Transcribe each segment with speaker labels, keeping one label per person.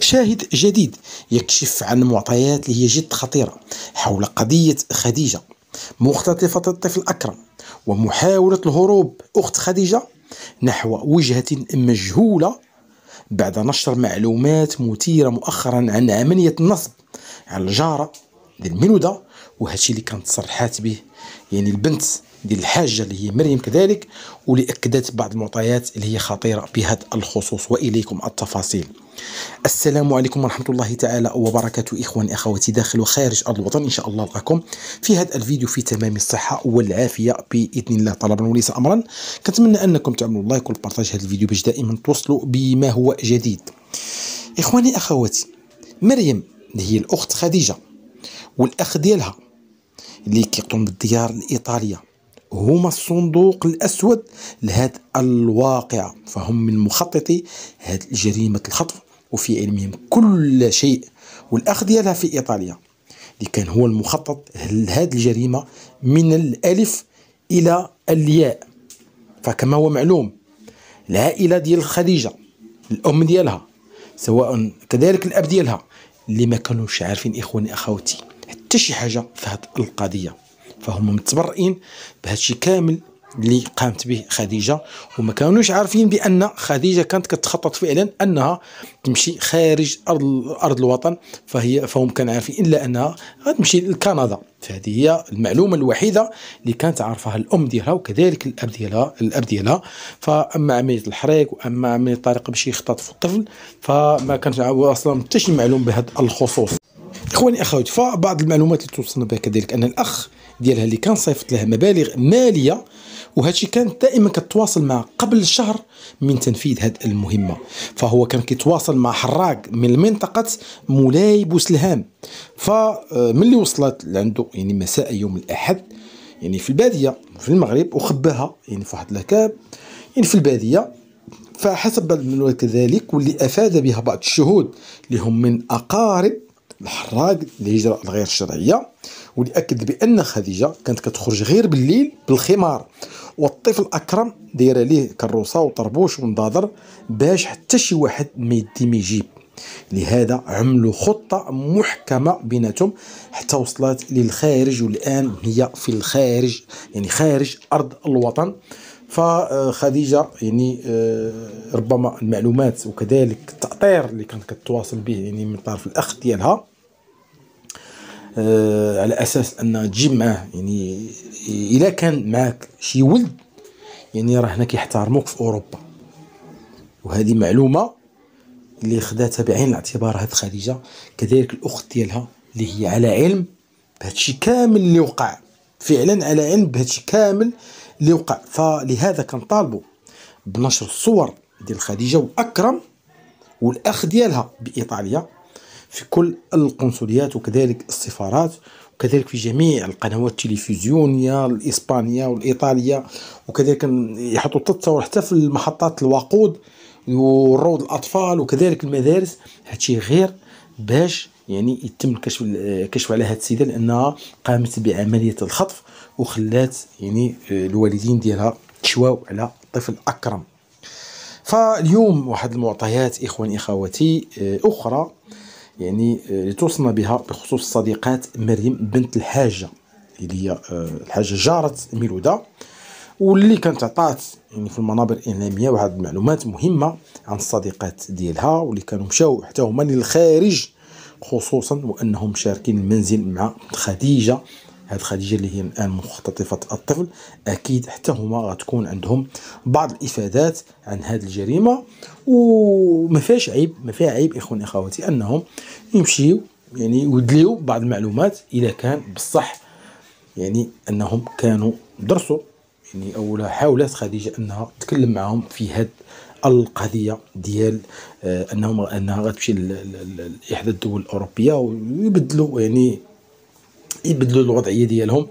Speaker 1: شاهد جديد يكشف عن معطيات اللي هي جد خطيرة حول قضية خديجة مختطفة الطفل أكرم ومحاولة الهروب أخت خديجة نحو وجهة مجهولة بعد نشر معلومات مثيرة مؤخرا عن عملية النصب على الجارة ديال المنودة وهادشي اللي كانت صرحات به يعني البنت ديال الحاجه اللي هي مريم كذلك واللي اكدت بعض المعطيات اللي هي خطيره بهذا الخصوص واليكم التفاصيل السلام عليكم ورحمة الله تعالى وبركاته إخواني أخواتي داخل وخارج أرض الوطن إن شاء الله ألقاكم في هذا الفيديو في تمام الصحة والعافية بإذن الله طلبا وليس أمرا كنتمنى أنكم تعملوا لايك والبارتاج هذا الفيديو باش دائما توصلوا بما هو جديد إخواني أخواتي مريم اللي هي الأخت خديجة والأخ ديالها اللي كيقطن بالديار الإيطالية هما الصندوق الأسود لهذا الواقعة فهم من مخططي هذه جريمة الخطف وفي علمهم كل شيء والأخ ديالها في إيطاليا اللي كان هو المخطط لهذه الجريمة من الألف إلى الياء فكما هو معلوم العائلة ديال خديجة الأم ديالها سواء كذلك الأب ديالها اللي ما كانوش عارفين إخواني أخوتي حتى شي حاجة في هذه القضية فهم متبرئين بهادشي كامل اللي قامت به خديجه وما كانوش عارفين بان خديجه كانت كتخطط فعلا انها تمشي خارج ارض ارض الوطن فهي فهم كانوا عارفين الا انها غتمشي لكندا فهذه هي المعلومه الوحيده اللي كانت عارفها الام ديالها وكذلك الاب ديالها الاب ديالها فاما عمليه الحريق واما عمليه الطريقه باش في الطفل فما كانش اصلا حتى شي معلوم بهذا الخصوص اخواني اخوات فبعض المعلومات اللي توصلنا بها كذلك ان الاخ ديالها اللي كان صيفط لها مبالغ ماليه وهادشي كان دائما كتواصل مع قبل شهر من تنفيذ هذه المهمه فهو كان كيتواصل مع حراق من منطقه مولاي بوسلهام فملي آه، وصلت لعنده يعني مساء يوم الاحد يعني في الباديه في المغرب وخباها يعني في واحد الكاب يعني في الباديه فحسب كذلك واللي افاد بها بعض الشهود اللي هم من اقارب الحراق الهجرة الغير شرعية واللي أكد بأن خديجة كانت كتخرج غير بالليل بالخمار والطفل أكرم داير ليه كروسة وطربوش ومضادر باش حتى شي واحد ما يدي ما يجيب لهذا عملوا خطة محكمة بيناتهم حتى وصلت للخارج والآن هي في الخارج يعني خارج أرض الوطن فخديجه يعني آه، ربما المعلومات وكذلك التاطير اللي كانت كتواصل به يعني من طرف الاخ ديالها آه، على اساس ان تجيب معاه يعني اذا كان معاك شي ولد يعني راه هنا كيحترموك في اوروبا وهذه معلومه اللي خداتها بعين الاعتبار هاد خديجه كذلك الاخت ديالها اللي هي على علم بهادشي كامل اللي وقع فعلا على علم بهادشي كامل اللي وقع فلهذا كنطالبوا بنشر الصور ديال خديجه واكرم والاخ ديالها بايطاليا في كل القنصليات وكذلك السفارات وكذلك في جميع القنوات التلفزيونيه الاسبانيه والايطاليه وكذلك يحطوا التصور حتى في محطات الوقود وروض الاطفال وكذلك المدارس هادشي غير باش يعني يتم الكشف الكشف آه، على هذه السيده لانها قامت بعمليه الخطف وخلات يعني آه، الوالدين ديالها تشواو على طفل اكرم فاليوم واحد المعطيات اخواني اخواتي آه، اخرى يعني توصلنا بها بخصوص صديقات مريم بنت الحاجه اللي هي الحاجه جاره ميلودا واللي كانت عطات يعني في المنابر الاعلاميه واحد المعلومات مهمه عن الصديقات ديالها واللي كانوا مشاو حتى هما للخارج خصوصا وانهم مشاركين المنزل مع خديجه هاد خديجه اللي هي الان مختطفه الطفل اكيد حتى هما غتكون عندهم بعض الافادات عن هاد الجريمه وما فيهاش عيب ما فيها عيب اخواني اخواتي انهم يمشيو يعني يدليو بعض المعلومات اذا كان بصح يعني انهم كانوا درسوا يعني او حاولت خديجه انها تكلم معهم في هاد القضيه ديال آه، انهم انها غتمشي لاحدى الدول الاوروبيه ويبدلوا يعني يبدلوا الوضعيه ديالهم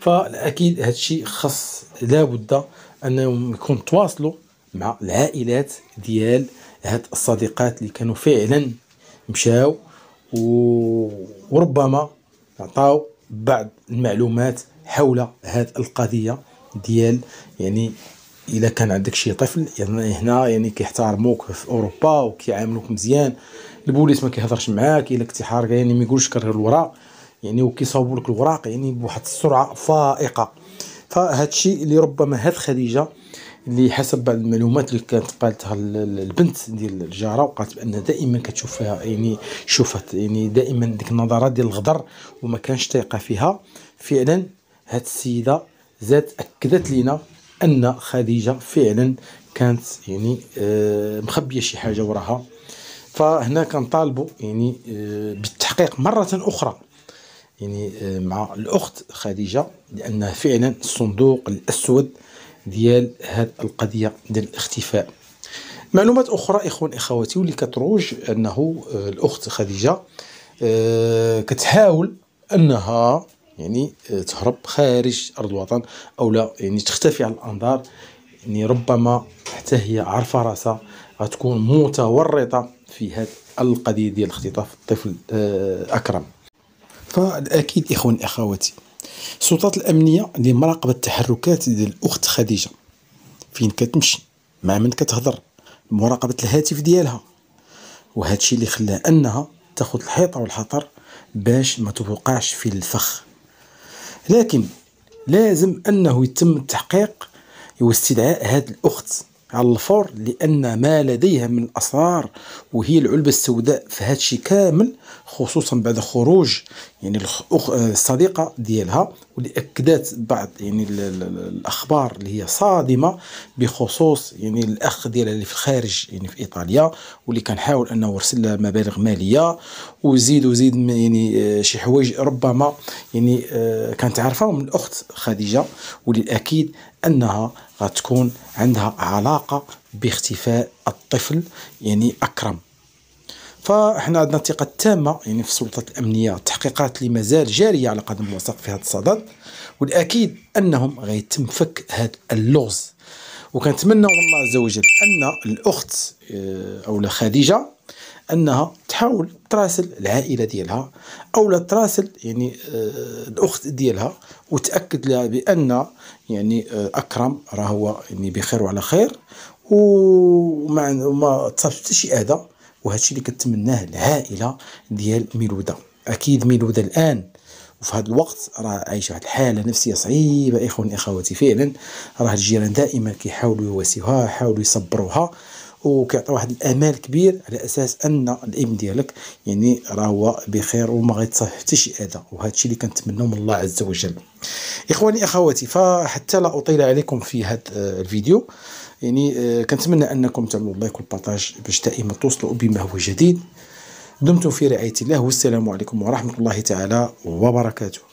Speaker 1: فاكيد هذا الشيء خاص لابد انهم يكون تواصلوا مع العائلات ديال هاد الصديقات اللي كانوا فعلا مشاو وربما عطاو بعض المعلومات حول هذه القضيه ديال يعني الا كان عندك شي طفل يعني هنا يعني كيحترموك في اوروبا وكيعاملوك مزيان البوليس ما كيهضرش معاك الا كنتي حارقه يعني ما يقولش كرر الوراق يعني وكيصاوبوا لك الوراق يعني بواحد السرعه فائقه فهذا الشيء اللي ربما هاد خديجه اللي حسب بعض المعلومات اللي كانت قالتها البنت ديال الجاره وقالت بان دائما كتشوف فيها يعني شوفت يعني دائما ديك النظره ديال الغدر وما كانش تيقه فيها فعلا هاد السيده زاد اكدت لينا ان خديجه فعلا كانت يعني آه، مخبيه شي حاجه وراها فهنا كنطالبوا يعني آه، بالتحقيق مره اخرى يعني آه، مع الاخت خديجه لانها فعلا الصندوق الاسود ديال هذه القضيه ديال الاختفاء معلومات اخرى اخوان اخواتي واللي كتروج انه الاخت خديجه كتحاول انها يعني آه، تهرب خارج ارض الوطن او لا يعني تختفي عن الانظار يعني ربما حتى هي عارفه راسها غتكون متورطه في هذه القضيه ديال اختطاف الطفل آه، اكرم فالاكيد اخوان اخواتي السلطات الامنيه اللي مراقبه التحركات ديال الاخت خديجه فين كتمشي مع من كتهضر مراقبه الهاتف ديالها وهذا الشيء اللي خلاها انها تاخذ الحيطه والحطر باش ما توقعش في الفخ لكن لازم أنه يتم التحقيق واستدعاء هذه الأخت على الفور لأن ما لديها من الأسرار وهي العلبة السوداء في هذا الشيء كامل خصوصا بعد خروج يعني آه، الصديقه ديالها واللي اكدت بعض يعني الاخبار اللي هي صادمه بخصوص يعني الاخ ديالها اللي في الخارج يعني في ايطاليا واللي كان حاول انه يرسل لها مبالغ ماليه وزيد وزيد يعني آه، شي حوايج ربما يعني آه، كانت عارفه من الاخت خديجه واللي الاكيد انها غتكون عندها علاقه باختفاء الطفل يعني اكرم فاحنا عندنا الثقه التامه يعني في السلطات الامنيه التحقيقات اللي مازال جاريه على قدم وساق في هذا الصدد والاكيد انهم غيتم فك هذا اللغز وكنتمنى من الله عز وجل ان الاخت آه، او خديجه انها تحاول تراسل العائله ديالها او لا تراسل يعني آه، الاخت ديالها وتاكد لها بان يعني آه، اكرم راه هو يعني بخير وعلى خير وما ما تصرف حتى شي اذى وهادشي اللي كتمناه العائله ديال ميلوده اكيد ميلوده الان وفي هذا الوقت راه عايشه واحد الحاله نفسيه صعيبه اخواني اخواتي فعلا راه الجيران دائما كيحاولوا يواسيوها يحاولوا يصبروها وكيعطي واحد الامال كبير على اساس ان الابن ديالك يعني راه هو بخير وما غيتصح حتى شي اذى وهذا الشيء اللي كنتمنوا من الله عز وجل اخواني اخواتي فحتى لا اطيل عليكم في هذا آه، الفيديو يعني آه، كنتمنى انكم تعملوا لايك والبارطاج باش دائما توصلوا بما هو جديد دمتم في رعايه الله والسلام عليكم ورحمه الله تعالى وبركاته